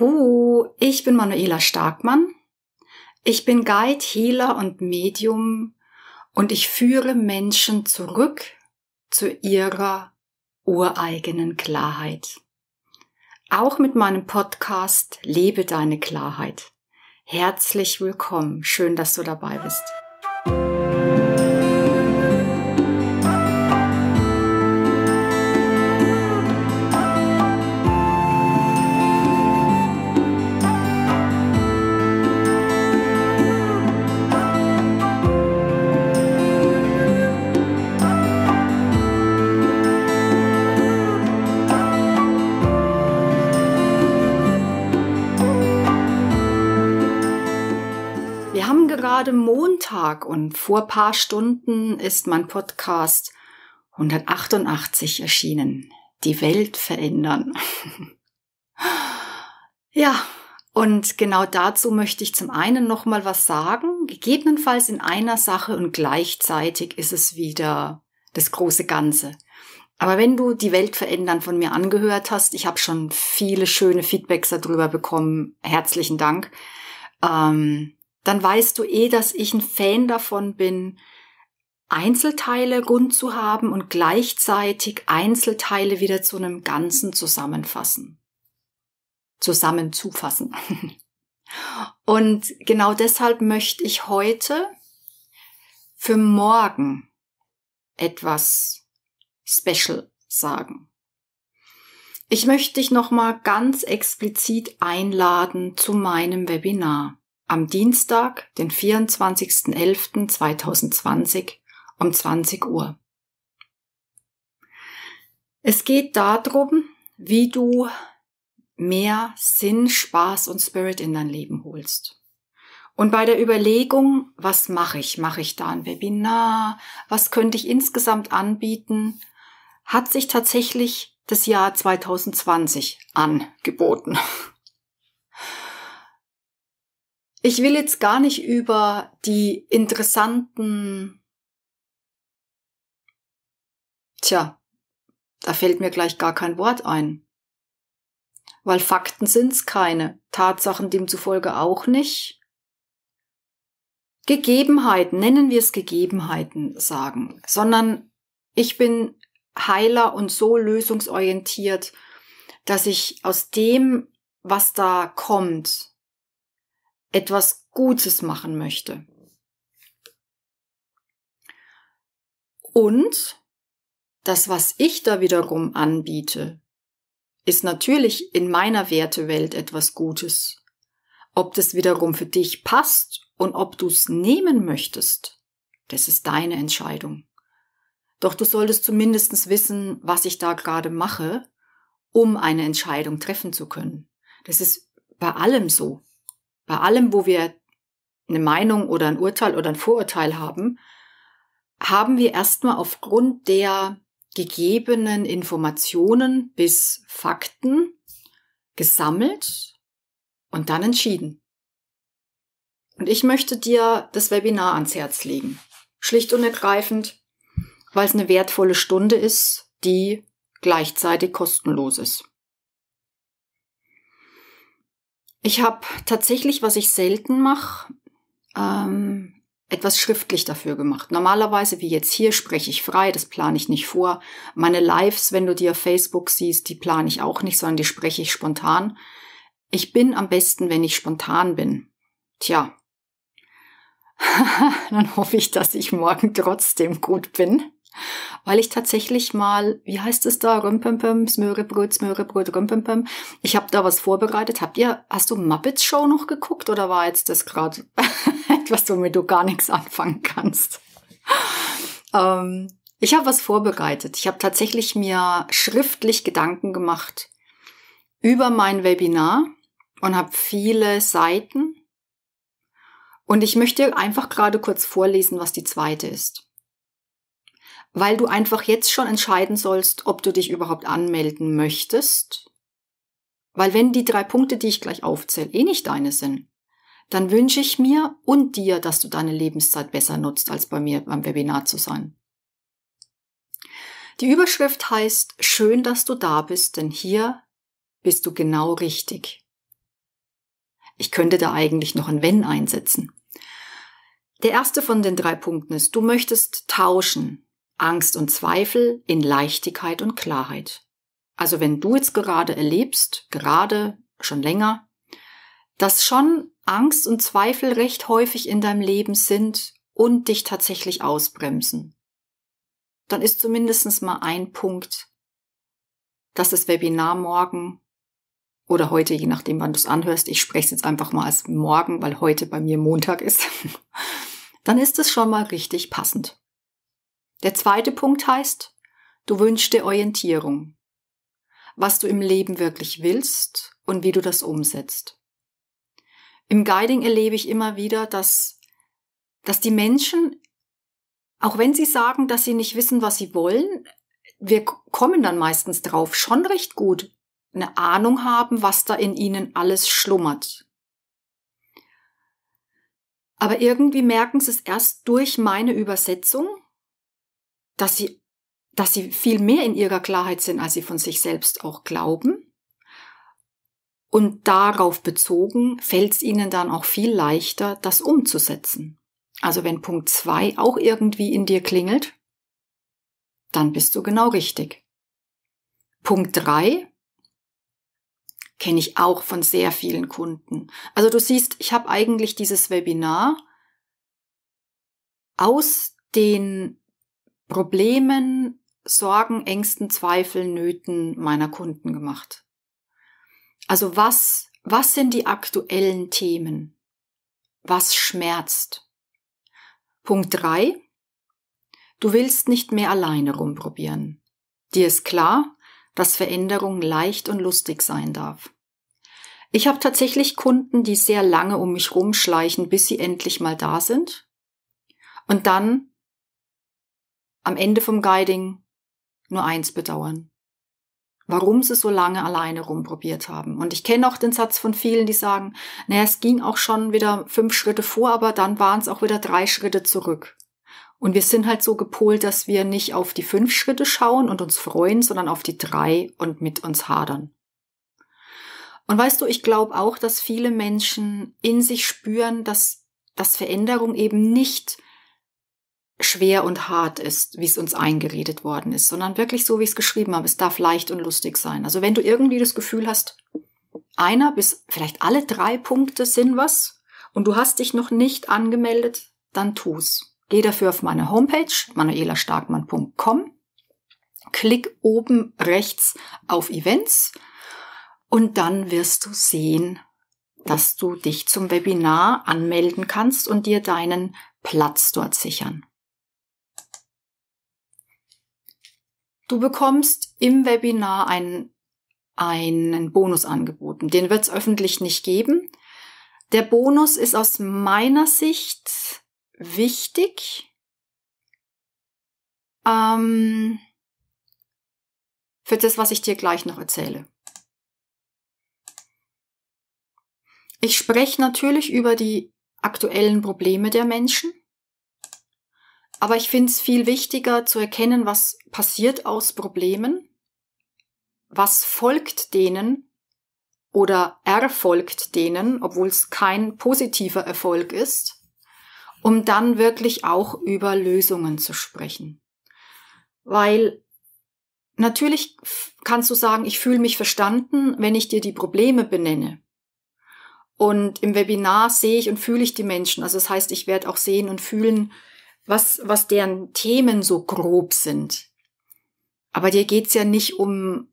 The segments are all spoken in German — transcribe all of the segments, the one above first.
Huh, ich bin Manuela Starkmann. Ich bin Guide, Healer und Medium und ich führe Menschen zurück zu ihrer ureigenen Klarheit. Auch mit meinem Podcast Lebe deine Klarheit. Herzlich willkommen. Schön, dass du dabei bist. gerade Montag und vor paar Stunden ist mein Podcast 188 erschienen. Die Welt verändern. ja, und genau dazu möchte ich zum einen nochmal was sagen, gegebenenfalls in einer Sache und gleichzeitig ist es wieder das große Ganze. Aber wenn du die Welt verändern von mir angehört hast, ich habe schon viele schöne Feedbacks darüber bekommen. Herzlichen Dank. Ähm, dann weißt du eh, dass ich ein Fan davon bin, Einzelteile Grund zu haben und gleichzeitig Einzelteile wieder zu einem Ganzen zusammenfassen. Zusammenzufassen. Und genau deshalb möchte ich heute für morgen etwas special sagen. Ich möchte dich nochmal ganz explizit einladen zu meinem Webinar am Dienstag, den 24.11.2020 um 20 Uhr. Es geht darum, wie du mehr Sinn, Spaß und Spirit in dein Leben holst. Und bei der Überlegung, was mache ich? Mache ich da ein Webinar? Was könnte ich insgesamt anbieten? Hat sich tatsächlich das Jahr 2020 angeboten. Ich will jetzt gar nicht über die interessanten, tja, da fällt mir gleich gar kein Wort ein. Weil Fakten sind's keine, Tatsachen demzufolge auch nicht. Gegebenheiten, nennen wir es Gegebenheiten sagen, sondern ich bin heiler und so lösungsorientiert, dass ich aus dem, was da kommt, etwas Gutes machen möchte. Und das, was ich da wiederum anbiete, ist natürlich in meiner Wertewelt etwas Gutes. Ob das wiederum für dich passt und ob du es nehmen möchtest, das ist deine Entscheidung. Doch du solltest zumindest wissen, was ich da gerade mache, um eine Entscheidung treffen zu können. Das ist bei allem so. Bei allem, wo wir eine Meinung oder ein Urteil oder ein Vorurteil haben, haben wir erstmal aufgrund der gegebenen Informationen bis Fakten gesammelt und dann entschieden. Und ich möchte dir das Webinar ans Herz legen. Schlicht und ergreifend, weil es eine wertvolle Stunde ist, die gleichzeitig kostenlos ist. Ich habe tatsächlich, was ich selten mache, ähm, etwas schriftlich dafür gemacht. Normalerweise, wie jetzt hier, spreche ich frei, das plane ich nicht vor. Meine Lives, wenn du die auf Facebook siehst, die plane ich auch nicht, sondern die spreche ich spontan. Ich bin am besten, wenn ich spontan bin. Tja, dann hoffe ich, dass ich morgen trotzdem gut bin weil ich tatsächlich mal, wie heißt es da, Römpempem, Smörebröt, Smörebröt, Römpempem. Ich habe da was vorbereitet. Habt ihr, hast du Muppets Show noch geguckt oder war jetzt das gerade etwas, womit du gar nichts anfangen kannst? ähm, ich habe was vorbereitet. Ich habe tatsächlich mir schriftlich Gedanken gemacht über mein Webinar und habe viele Seiten. Und ich möchte einfach gerade kurz vorlesen, was die zweite ist weil du einfach jetzt schon entscheiden sollst, ob du dich überhaupt anmelden möchtest. Weil wenn die drei Punkte, die ich gleich aufzähle, eh nicht deine sind, dann wünsche ich mir und dir, dass du deine Lebenszeit besser nutzt, als bei mir beim Webinar zu sein. Die Überschrift heißt, schön, dass du da bist, denn hier bist du genau richtig. Ich könnte da eigentlich noch ein Wenn einsetzen. Der erste von den drei Punkten ist, du möchtest tauschen. Angst und Zweifel in Leichtigkeit und Klarheit. Also wenn du jetzt gerade erlebst, gerade schon länger, dass schon Angst und Zweifel recht häufig in deinem Leben sind und dich tatsächlich ausbremsen, dann ist zumindest mal ein Punkt, dass das Webinar morgen oder heute, je nachdem, wann du es anhörst, ich spreche es jetzt einfach mal als morgen, weil heute bei mir Montag ist, dann ist es schon mal richtig passend. Der zweite Punkt heißt, du wünschst dir Orientierung. Was du im Leben wirklich willst und wie du das umsetzt. Im Guiding erlebe ich immer wieder, dass, dass die Menschen, auch wenn sie sagen, dass sie nicht wissen, was sie wollen, wir kommen dann meistens drauf, schon recht gut eine Ahnung haben, was da in ihnen alles schlummert. Aber irgendwie merken sie es erst durch meine Übersetzung dass sie, dass sie viel mehr in ihrer Klarheit sind, als sie von sich selbst auch glauben. Und darauf bezogen fällt es ihnen dann auch viel leichter, das umzusetzen. Also wenn Punkt zwei auch irgendwie in dir klingelt, dann bist du genau richtig. Punkt drei kenne ich auch von sehr vielen Kunden. Also du siehst, ich habe eigentlich dieses Webinar aus den Problemen, Sorgen, Ängsten, Zweifeln, Nöten meiner Kunden gemacht. Also was, was sind die aktuellen Themen? Was schmerzt? Punkt drei: Du willst nicht mehr alleine rumprobieren. Dir ist klar, dass Veränderung leicht und lustig sein darf. Ich habe tatsächlich Kunden, die sehr lange um mich rumschleichen, bis sie endlich mal da sind. Und dann am Ende vom Guiding nur eins bedauern. Warum sie so lange alleine rumprobiert haben. Und ich kenne auch den Satz von vielen, die sagen, naja, es ging auch schon wieder fünf Schritte vor, aber dann waren es auch wieder drei Schritte zurück. Und wir sind halt so gepolt, dass wir nicht auf die fünf Schritte schauen und uns freuen, sondern auf die drei und mit uns hadern. Und weißt du, ich glaube auch, dass viele Menschen in sich spüren, dass, dass Veränderung eben nicht schwer und hart ist, wie es uns eingeredet worden ist, sondern wirklich so, wie ich es geschrieben habe. Es darf leicht und lustig sein. Also wenn du irgendwie das Gefühl hast, einer bis vielleicht alle drei Punkte sind was und du hast dich noch nicht angemeldet, dann tu's. Geh dafür auf meine Homepage manuelastarkmann.com, klick oben rechts auf Events und dann wirst du sehen, dass du dich zum Webinar anmelden kannst und dir deinen Platz dort sichern. Du bekommst im Webinar einen, einen Bonus angeboten. Den wird es öffentlich nicht geben. Der Bonus ist aus meiner Sicht wichtig. Ähm, für das, was ich dir gleich noch erzähle. Ich spreche natürlich über die aktuellen Probleme der Menschen. Aber ich finde es viel wichtiger zu erkennen, was passiert aus Problemen, was folgt denen oder erfolgt denen, obwohl es kein positiver Erfolg ist, um dann wirklich auch über Lösungen zu sprechen. Weil natürlich kannst du sagen, ich fühle mich verstanden, wenn ich dir die Probleme benenne. Und im Webinar sehe ich und fühle ich die Menschen. Also das heißt, ich werde auch sehen und fühlen, was, was deren Themen so grob sind. Aber dir geht es ja nicht um,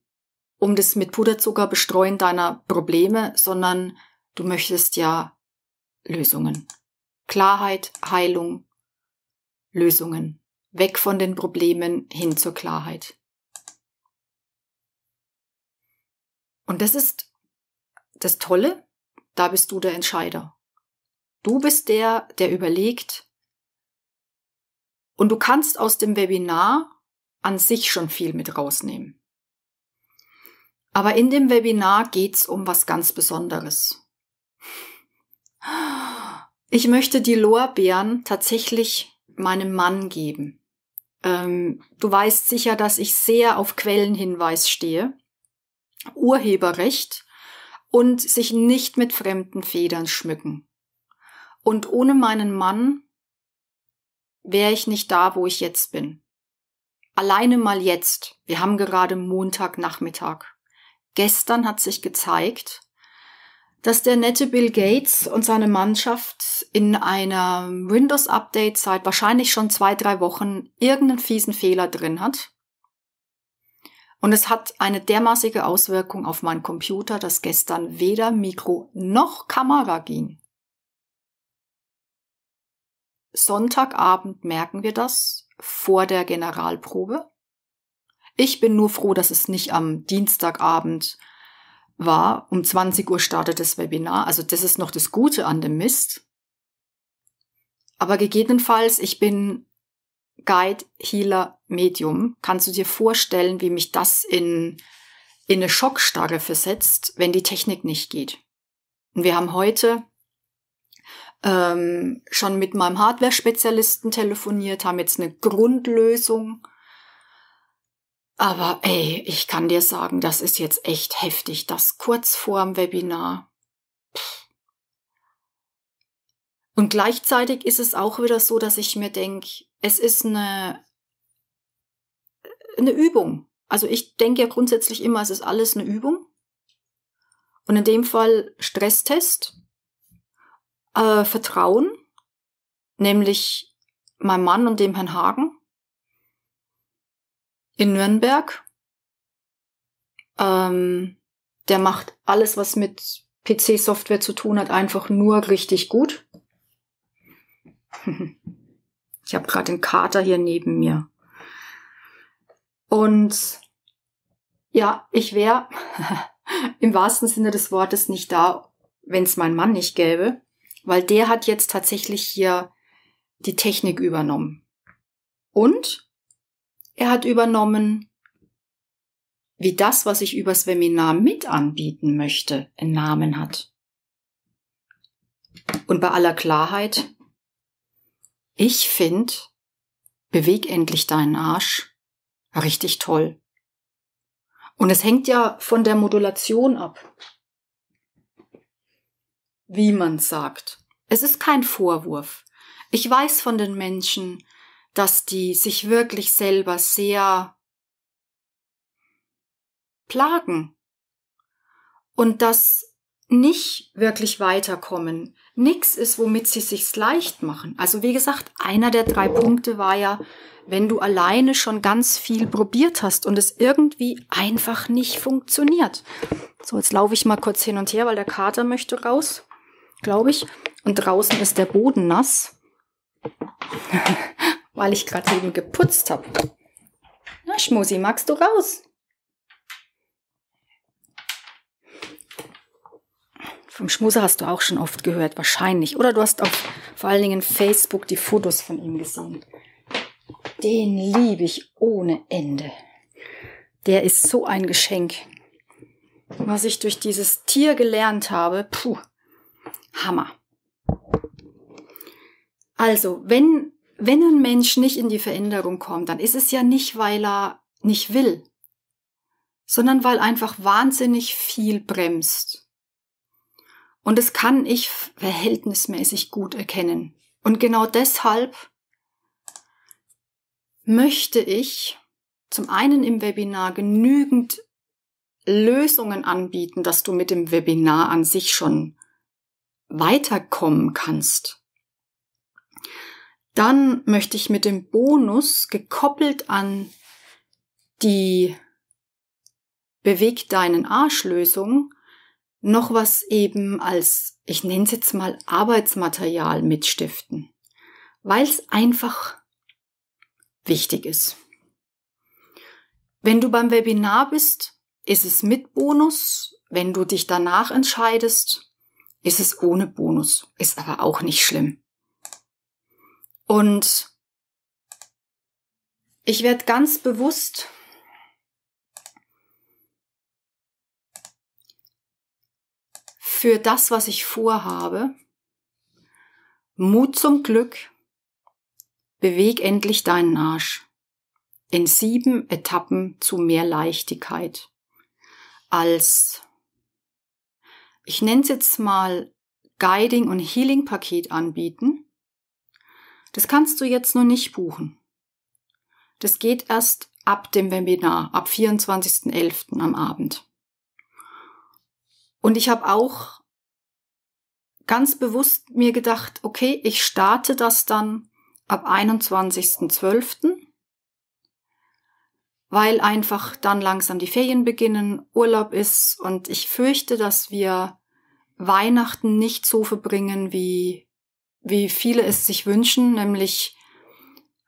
um das mit Puderzucker bestreuen deiner Probleme, sondern du möchtest ja Lösungen. Klarheit, Heilung, Lösungen. Weg von den Problemen hin zur Klarheit. Und das ist das Tolle, da bist du der Entscheider. Du bist der, der überlegt, und du kannst aus dem Webinar an sich schon viel mit rausnehmen. Aber in dem Webinar geht's um was ganz Besonderes. Ich möchte die Lorbeeren tatsächlich meinem Mann geben. Ähm, du weißt sicher, dass ich sehr auf Quellenhinweis stehe, Urheberrecht und sich nicht mit fremden Federn schmücken. Und ohne meinen Mann wäre ich nicht da, wo ich jetzt bin. Alleine mal jetzt. Wir haben gerade Montagnachmittag. Gestern hat sich gezeigt, dass der nette Bill Gates und seine Mannschaft in einer Windows-Update seit wahrscheinlich schon zwei, drei Wochen irgendeinen fiesen Fehler drin hat. Und es hat eine dermaßige Auswirkung auf meinen Computer, dass gestern weder Mikro noch Kamera ging. Sonntagabend merken wir das vor der Generalprobe. Ich bin nur froh, dass es nicht am Dienstagabend war. Um 20 Uhr startet das Webinar. Also das ist noch das Gute an dem Mist. Aber gegebenenfalls, ich bin Guide, Healer, Medium. Kannst du dir vorstellen, wie mich das in, in eine Schockstarre versetzt, wenn die Technik nicht geht? Und wir haben heute ähm, schon mit meinem Hardware-Spezialisten telefoniert, haben jetzt eine Grundlösung. Aber ey, ich kann dir sagen, das ist jetzt echt heftig, das kurz vorm Webinar. Pff. Und gleichzeitig ist es auch wieder so, dass ich mir denke, es ist eine, eine Übung. Also ich denke ja grundsätzlich immer, es ist alles eine Übung. Und in dem Fall Stresstest äh, Vertrauen, nämlich meinem Mann und dem Herrn Hagen in Nürnberg. Ähm, der macht alles, was mit PC-Software zu tun hat, einfach nur richtig gut. Ich habe gerade den Kater hier neben mir. Und ja, ich wäre im wahrsten Sinne des Wortes nicht da, wenn es mein Mann nicht gäbe weil der hat jetzt tatsächlich hier die Technik übernommen. Und er hat übernommen, wie das, was ich übers Webinar mit anbieten möchte, einen Namen hat. Und bei aller Klarheit, ich finde, beweg endlich deinen Arsch richtig toll. Und es hängt ja von der Modulation ab wie man sagt. Es ist kein Vorwurf. Ich weiß von den Menschen, dass die sich wirklich selber sehr plagen und dass nicht wirklich weiterkommen. Nichts ist, womit sie sich's leicht machen. Also wie gesagt, einer der drei Punkte war ja, wenn du alleine schon ganz viel probiert hast und es irgendwie einfach nicht funktioniert. So, jetzt laufe ich mal kurz hin und her, weil der Kater möchte raus glaube ich. Und draußen ist der Boden nass, weil ich gerade eben geputzt habe. Na, Schmusi, magst du raus? Vom Schmuser hast du auch schon oft gehört, wahrscheinlich. Oder du hast auf vor allen Dingen Facebook die Fotos von ihm gesehen. Den liebe ich ohne Ende. Der ist so ein Geschenk. Was ich durch dieses Tier gelernt habe, puh, Hammer. Also, wenn, wenn ein Mensch nicht in die Veränderung kommt, dann ist es ja nicht, weil er nicht will, sondern weil einfach wahnsinnig viel bremst. Und das kann ich verhältnismäßig gut erkennen. Und genau deshalb möchte ich zum einen im Webinar genügend Lösungen anbieten, dass du mit dem Webinar an sich schon weiterkommen kannst. Dann möchte ich mit dem Bonus gekoppelt an die Beweg deinen Arschlösung noch was eben als, ich nenne es jetzt mal, Arbeitsmaterial mitstiften, weil es einfach wichtig ist. Wenn du beim Webinar bist, ist es mit Bonus. Wenn du dich danach entscheidest, ist es ohne Bonus, ist aber auch nicht schlimm. Und ich werde ganz bewusst für das, was ich vorhabe, Mut zum Glück, beweg endlich deinen Arsch in sieben Etappen zu mehr Leichtigkeit als ich nenne es jetzt mal Guiding und Healing Paket anbieten. Das kannst du jetzt noch nicht buchen. Das geht erst ab dem Webinar, ab 24.11. am Abend. Und ich habe auch ganz bewusst mir gedacht, okay, ich starte das dann ab 21.12., weil einfach dann langsam die Ferien beginnen, Urlaub ist und ich fürchte, dass wir Weihnachten nicht so verbringen, wie, wie viele es sich wünschen, nämlich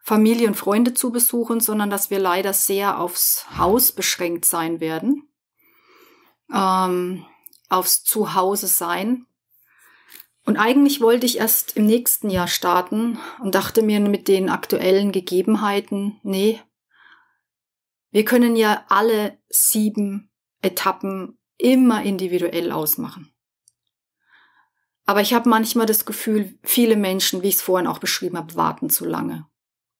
Familie und Freunde zu besuchen, sondern dass wir leider sehr aufs Haus beschränkt sein werden, ähm, aufs Zuhause sein. Und eigentlich wollte ich erst im nächsten Jahr starten und dachte mir mit den aktuellen Gegebenheiten, nee, wir können ja alle sieben Etappen immer individuell ausmachen. Aber ich habe manchmal das Gefühl, viele Menschen, wie ich es vorhin auch beschrieben habe, warten zu lange.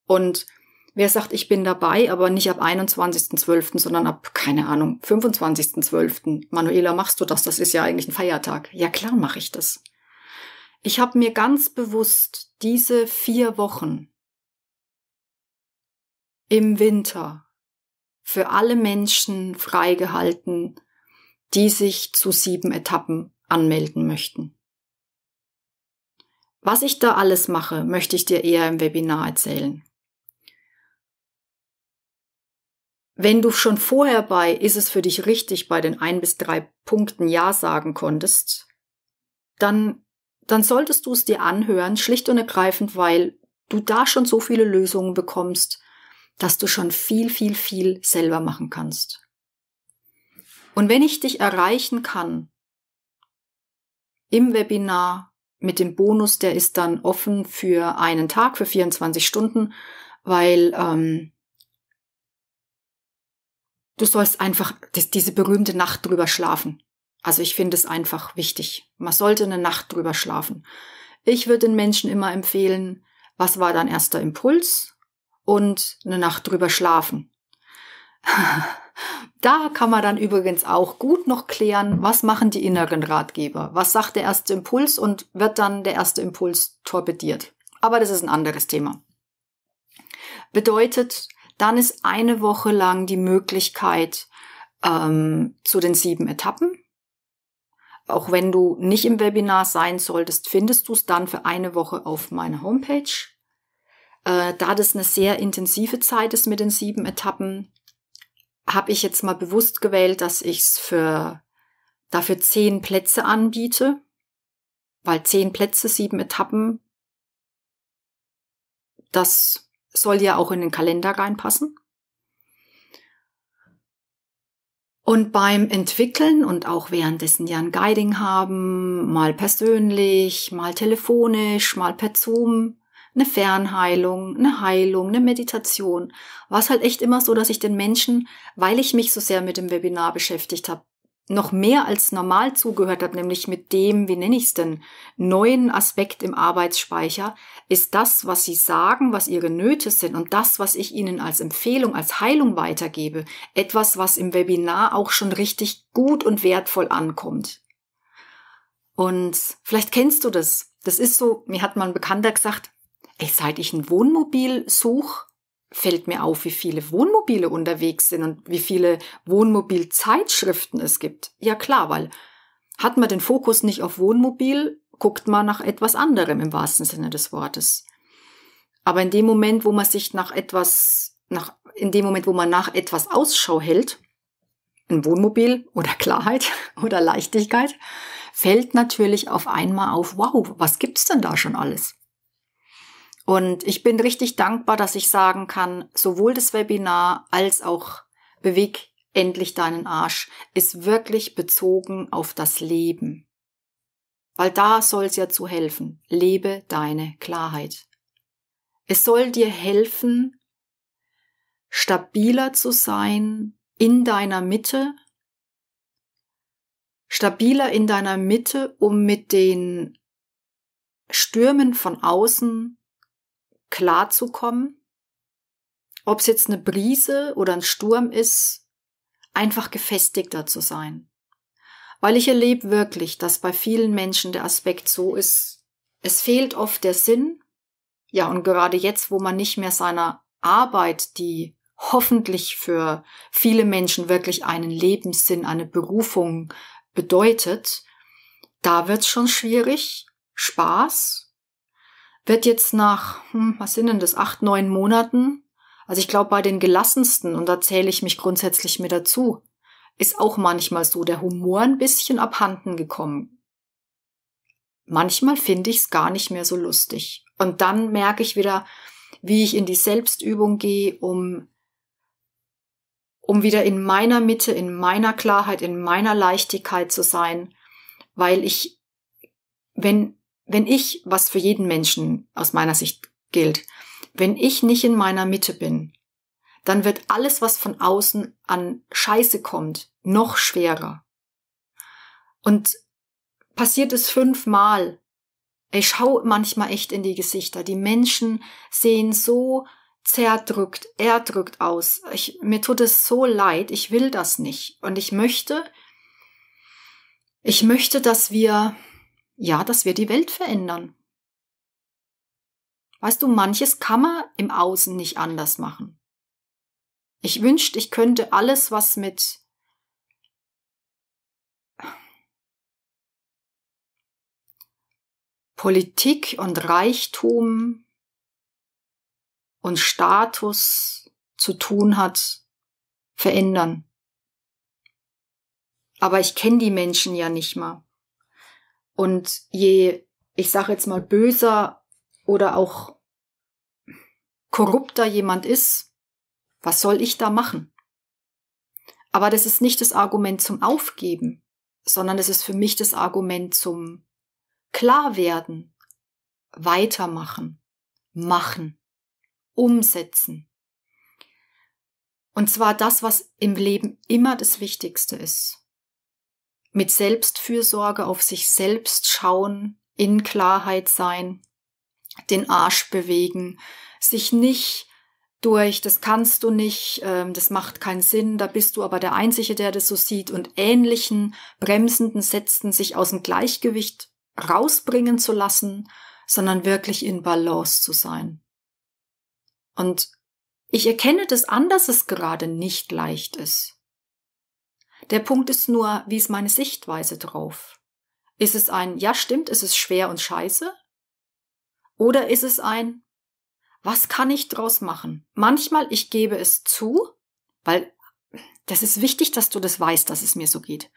Und wer sagt, ich bin dabei, aber nicht ab 21.12., sondern ab, keine Ahnung, 25.12. Manuela, machst du das? Das ist ja eigentlich ein Feiertag. Ja klar mache ich das. Ich habe mir ganz bewusst diese vier Wochen im Winter für alle Menschen freigehalten, die sich zu sieben Etappen anmelden möchten. Was ich da alles mache, möchte ich dir eher im Webinar erzählen. Wenn du schon vorher bei ist es für dich richtig bei den ein bis drei Punkten Ja sagen konntest, dann, dann solltest du es dir anhören, schlicht und ergreifend, weil du da schon so viele Lösungen bekommst, dass du schon viel, viel, viel selber machen kannst. Und wenn ich dich erreichen kann im Webinar mit dem Bonus, der ist dann offen für einen Tag, für 24 Stunden, weil ähm, du sollst einfach das, diese berühmte Nacht drüber schlafen. Also ich finde es einfach wichtig. Man sollte eine Nacht drüber schlafen. Ich würde den Menschen immer empfehlen, was war dein erster Impuls und eine Nacht drüber schlafen. Da kann man dann übrigens auch gut noch klären, was machen die inneren Ratgeber? Was sagt der erste Impuls und wird dann der erste Impuls torpediert? Aber das ist ein anderes Thema. Bedeutet, dann ist eine Woche lang die Möglichkeit ähm, zu den sieben Etappen. Auch wenn du nicht im Webinar sein solltest, findest du es dann für eine Woche auf meiner Homepage. Äh, da das eine sehr intensive Zeit ist mit den sieben Etappen, habe ich jetzt mal bewusst gewählt, dass ich es für dafür zehn Plätze anbiete, weil zehn Plätze, sieben Etappen, das soll ja auch in den Kalender reinpassen. Und beim Entwickeln und auch währenddessen ja ein Guiding haben, mal persönlich, mal telefonisch, mal per Zoom, eine Fernheilung, eine Heilung, eine Meditation. War es halt echt immer so, dass ich den Menschen, weil ich mich so sehr mit dem Webinar beschäftigt habe, noch mehr als normal zugehört habe, nämlich mit dem, wie nenne ich es denn, neuen Aspekt im Arbeitsspeicher, ist das, was sie sagen, was ihre Nöte sind und das, was ich ihnen als Empfehlung, als Heilung weitergebe, etwas, was im Webinar auch schon richtig gut und wertvoll ankommt. Und vielleicht kennst du das. Das ist so, mir hat mal ein Bekannter gesagt, Ey, seit ich ein Wohnmobil suche, fällt mir auf, wie viele Wohnmobile unterwegs sind und wie viele Wohnmobilzeitschriften es gibt. Ja klar, weil hat man den Fokus nicht auf Wohnmobil, guckt man nach etwas anderem im wahrsten Sinne des Wortes. Aber in dem Moment, wo man sich nach etwas, nach, in dem Moment, wo man nach etwas Ausschau hält, ein Wohnmobil oder Klarheit oder Leichtigkeit, fällt natürlich auf einmal auf, wow, was gibt's denn da schon alles? Und ich bin richtig dankbar, dass ich sagen kann, sowohl das Webinar als auch Beweg endlich deinen Arsch ist wirklich bezogen auf das Leben. Weil da soll es ja zu helfen. Lebe deine Klarheit. Es soll dir helfen, stabiler zu sein in deiner Mitte, stabiler in deiner Mitte, um mit den Stürmen von außen klarzukommen. Ob es jetzt eine Brise oder ein Sturm ist, einfach gefestigter zu sein. Weil ich erlebe wirklich, dass bei vielen Menschen der Aspekt so ist, es fehlt oft der Sinn. Ja, und gerade jetzt, wo man nicht mehr seiner Arbeit, die hoffentlich für viele Menschen wirklich einen Lebenssinn, eine Berufung bedeutet, da wird's schon schwierig, Spaß wird jetzt nach, hm, was sind denn das, acht, neun Monaten, also ich glaube bei den gelassensten, und da zähle ich mich grundsätzlich mit dazu, ist auch manchmal so der Humor ein bisschen abhanden gekommen. Manchmal finde ich es gar nicht mehr so lustig. Und dann merke ich wieder, wie ich in die Selbstübung gehe, um, um wieder in meiner Mitte, in meiner Klarheit, in meiner Leichtigkeit zu sein, weil ich, wenn, wenn ich, was für jeden Menschen aus meiner Sicht gilt, wenn ich nicht in meiner Mitte bin, dann wird alles, was von außen an Scheiße kommt, noch schwerer. Und passiert es fünfmal. Ich schaue manchmal echt in die Gesichter. Die Menschen sehen so zerdrückt, erdrückt aus. Ich, mir tut es so leid. Ich will das nicht. Und ich möchte, ich möchte, dass wir ja, dass wir die Welt verändern. Weißt du, manches kann man im Außen nicht anders machen. Ich wünschte, ich könnte alles, was mit Politik und Reichtum und Status zu tun hat, verändern. Aber ich kenne die Menschen ja nicht mal. Und je, ich sage jetzt mal, böser oder auch korrupter jemand ist, was soll ich da machen? Aber das ist nicht das Argument zum Aufgeben, sondern das ist für mich das Argument zum Klarwerden, weitermachen, machen, umsetzen. Und zwar das, was im Leben immer das Wichtigste ist mit Selbstfürsorge auf sich selbst schauen, in Klarheit sein, den Arsch bewegen, sich nicht durch, das kannst du nicht, ähm, das macht keinen Sinn, da bist du aber der Einzige, der das so sieht und ähnlichen bremsenden Sätzen sich aus dem Gleichgewicht rausbringen zu lassen, sondern wirklich in Balance zu sein. Und ich erkenne das an, dass es gerade nicht leicht ist. Der Punkt ist nur, wie ist meine Sichtweise drauf? Ist es ein, ja stimmt, ist es schwer und scheiße? Oder ist es ein, was kann ich draus machen? Manchmal, ich gebe es zu, weil das ist wichtig, dass du das weißt, dass es mir so geht.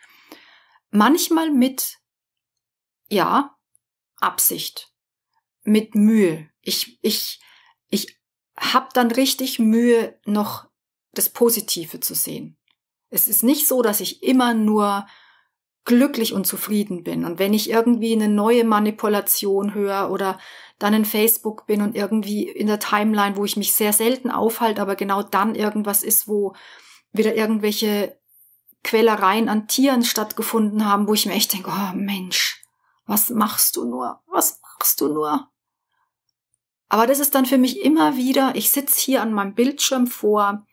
Manchmal mit, ja, Absicht, mit Mühe. Ich, ich, ich hab dann richtig Mühe, noch das Positive zu sehen. Es ist nicht so, dass ich immer nur glücklich und zufrieden bin. Und wenn ich irgendwie eine neue Manipulation höre oder dann in Facebook bin und irgendwie in der Timeline, wo ich mich sehr selten aufhalte, aber genau dann irgendwas ist, wo wieder irgendwelche Quälereien an Tieren stattgefunden haben, wo ich mir echt denke, oh Mensch, was machst du nur? Was machst du nur? Aber das ist dann für mich immer wieder, ich sitze hier an meinem Bildschirm vor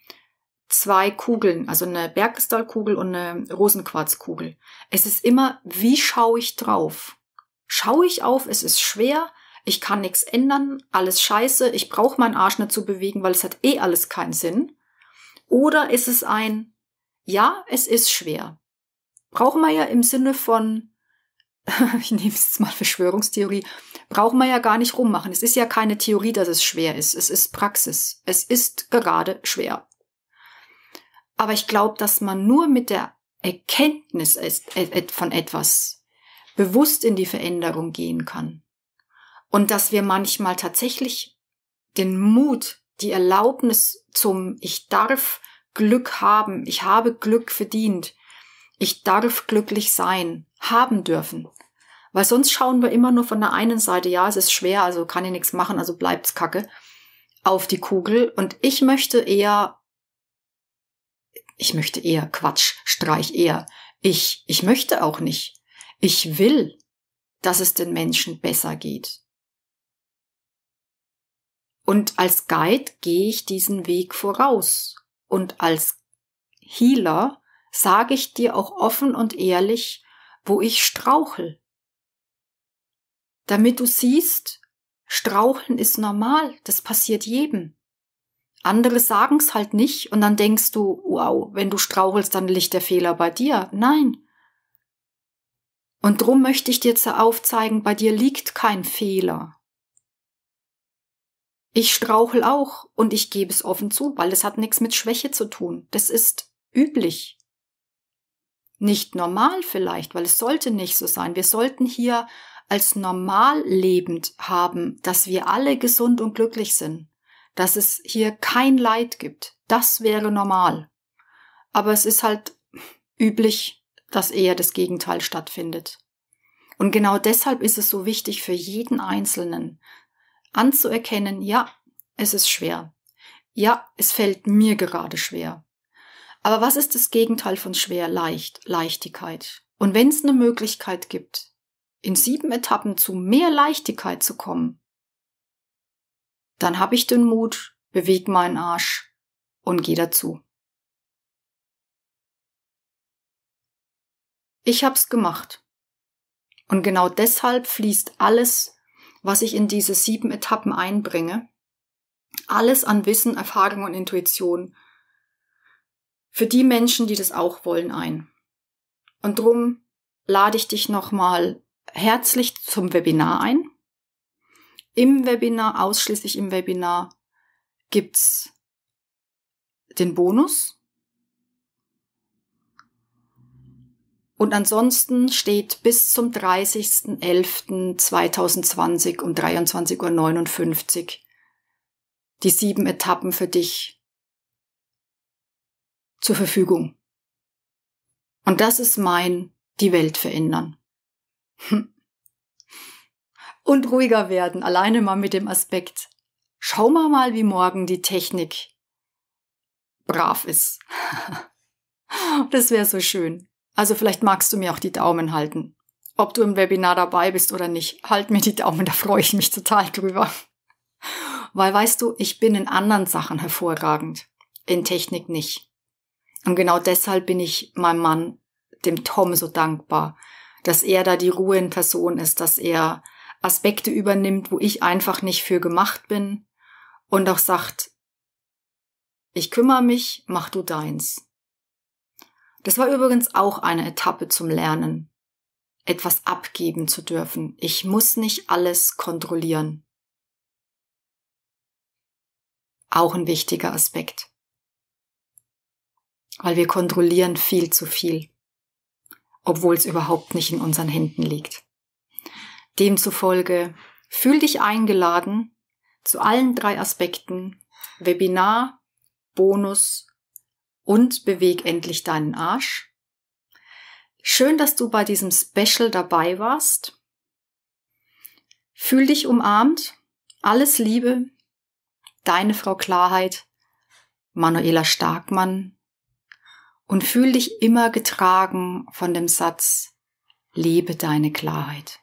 zwei Kugeln, also eine Bergkristallkugel und eine Rosenquarzkugel. Es ist immer, wie schaue ich drauf? Schaue ich auf, es ist schwer, ich kann nichts ändern, alles scheiße, ich brauche meinen Arsch nicht zu bewegen, weil es hat eh alles keinen Sinn. Oder ist es ein, ja, es ist schwer. Brauchen wir ja im Sinne von, ich nehme es jetzt mal Verschwörungstheorie, brauchen wir ja gar nicht rummachen. Es ist ja keine Theorie, dass es schwer ist. Es ist Praxis. Es ist gerade schwer. Aber ich glaube, dass man nur mit der Erkenntnis von etwas bewusst in die Veränderung gehen kann. Und dass wir manchmal tatsächlich den Mut, die Erlaubnis zum Ich darf Glück haben, ich habe Glück verdient, ich darf glücklich sein, haben dürfen. Weil sonst schauen wir immer nur von der einen Seite, ja, es ist schwer, also kann ich nichts machen, also bleibt's kacke, auf die Kugel. Und ich möchte eher ich möchte eher Quatsch, streich eher. Ich, ich möchte auch nicht. Ich will, dass es den Menschen besser geht. Und als Guide gehe ich diesen Weg voraus. Und als Healer sage ich dir auch offen und ehrlich, wo ich strauchel. Damit du siehst, straucheln ist normal, das passiert jedem. Andere sagen es halt nicht und dann denkst du, wow, wenn du strauchelst, dann liegt der Fehler bei dir. Nein. Und drum möchte ich dir jetzt aufzeigen, bei dir liegt kein Fehler. Ich strauchel auch und ich gebe es offen zu, weil es hat nichts mit Schwäche zu tun. Das ist üblich. Nicht normal vielleicht, weil es sollte nicht so sein. Wir sollten hier als normal lebend haben, dass wir alle gesund und glücklich sind dass es hier kein Leid gibt. Das wäre normal. Aber es ist halt üblich, dass eher das Gegenteil stattfindet. Und genau deshalb ist es so wichtig für jeden Einzelnen anzuerkennen, ja, es ist schwer. Ja, es fällt mir gerade schwer. Aber was ist das Gegenteil von schwer? Leicht, Leichtigkeit. Und wenn es eine Möglichkeit gibt, in sieben Etappen zu mehr Leichtigkeit zu kommen, dann habe ich den Mut, beweg meinen Arsch und geh dazu. Ich hab's gemacht. Und genau deshalb fließt alles, was ich in diese sieben Etappen einbringe, alles an Wissen, Erfahrung und Intuition für die Menschen, die das auch wollen, ein. Und drum lade ich dich nochmal herzlich zum Webinar ein. Im Webinar, ausschließlich im Webinar, gibt es den Bonus. Und ansonsten steht bis zum 30.11.2020 um 23.59 Uhr die sieben Etappen für dich zur Verfügung. Und das ist mein die Welt verändern. Hm und ruhiger werden, alleine mal mit dem Aspekt. Schau wir mal, wie morgen die Technik brav ist. das wäre so schön. Also vielleicht magst du mir auch die Daumen halten. Ob du im Webinar dabei bist oder nicht, halt mir die Daumen, da freue ich mich total drüber. Weil weißt du, ich bin in anderen Sachen hervorragend, in Technik nicht. Und genau deshalb bin ich meinem Mann, dem Tom, so dankbar, dass er da die Ruhe in Person ist, dass er Aspekte übernimmt, wo ich einfach nicht für gemacht bin und auch sagt, ich kümmere mich, mach du deins. Das war übrigens auch eine Etappe zum Lernen, etwas abgeben zu dürfen. Ich muss nicht alles kontrollieren. Auch ein wichtiger Aspekt, weil wir kontrollieren viel zu viel, obwohl es überhaupt nicht in unseren Händen liegt. Demzufolge fühl dich eingeladen zu allen drei Aspekten Webinar, Bonus und beweg endlich deinen Arsch. Schön, dass du bei diesem Special dabei warst. Fühl dich umarmt. Alles Liebe. Deine Frau Klarheit, Manuela Starkmann. Und fühl dich immer getragen von dem Satz, lebe deine Klarheit.